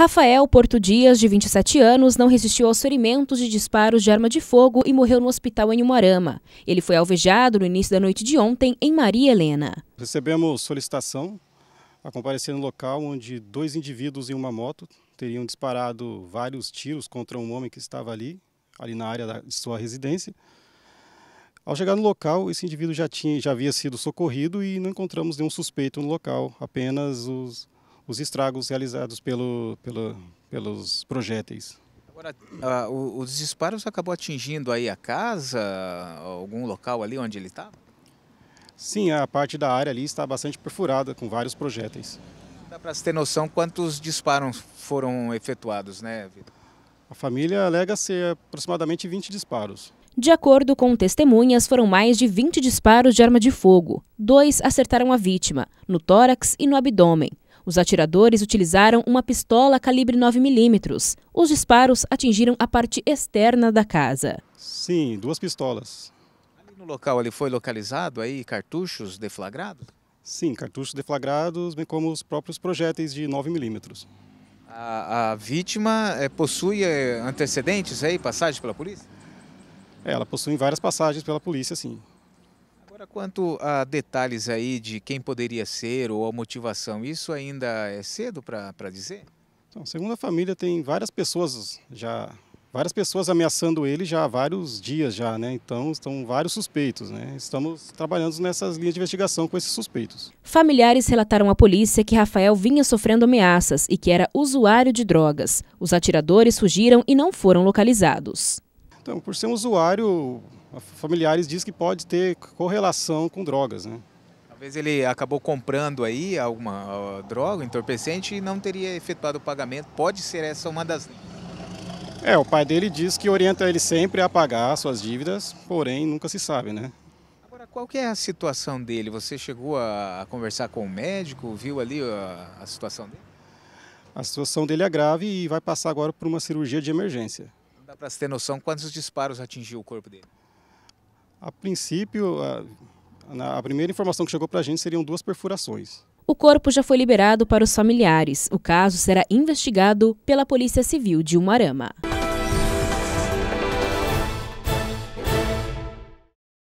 Rafael Porto Dias, de 27 anos, não resistiu aos ferimentos de disparos de arma de fogo e morreu no hospital em Umarama. Ele foi alvejado no início da noite de ontem em Maria Helena. Recebemos solicitação a comparecer no local onde dois indivíduos em uma moto teriam disparado vários tiros contra um homem que estava ali, ali na área de sua residência. Ao chegar no local, esse indivíduo já, tinha, já havia sido socorrido e não encontramos nenhum suspeito no local, apenas os os estragos realizados pelo, pelo, pelos projéteis. Agora, ah, os disparos acabou atingindo aí a casa, algum local ali onde ele estava? Sim, a parte da área ali está bastante perfurada com vários projéteis. Dá para se ter noção quantos disparos foram efetuados, né, Vitor? A família alega ser aproximadamente 20 disparos. De acordo com testemunhas, foram mais de 20 disparos de arma de fogo. Dois acertaram a vítima, no tórax e no abdômen. Os atiradores utilizaram uma pistola calibre 9mm. Os disparos atingiram a parte externa da casa. Sim, duas pistolas. Ali no local ali foi localizado aí cartuchos deflagrados? Sim, cartuchos deflagrados, bem como os próprios projéteis de 9mm. A, a vítima é, possui eh, antecedentes aí, passagem pela polícia? É, ela possui várias passagens pela polícia, sim. Agora, quanto a detalhes aí de quem poderia ser ou a motivação, isso ainda é cedo para dizer? Então, segundo a família, tem várias pessoas já várias pessoas ameaçando ele já há vários dias já, né? Então estão vários suspeitos, né? Estamos trabalhando nessas linhas de investigação com esses suspeitos. Familiares relataram à polícia que Rafael vinha sofrendo ameaças e que era usuário de drogas. Os atiradores fugiram e não foram localizados. Então, por ser um usuário, familiares diz que pode ter correlação com drogas, né? Talvez ele acabou comprando aí alguma droga, entorpecente, e não teria efetuado o pagamento. Pode ser essa uma das é, o pai dele diz que orienta ele sempre a pagar suas dívidas, porém nunca se sabe, né? Agora, qual que é a situação dele? Você chegou a conversar com o médico, viu ali a, a situação dele? A situação dele é grave e vai passar agora por uma cirurgia de emergência. Dá para ter noção quantos disparos atingiu o corpo dele? A princípio, a, a primeira informação que chegou para a gente seriam duas perfurações. O corpo já foi liberado para os familiares. O caso será investigado pela Polícia Civil de Umarama.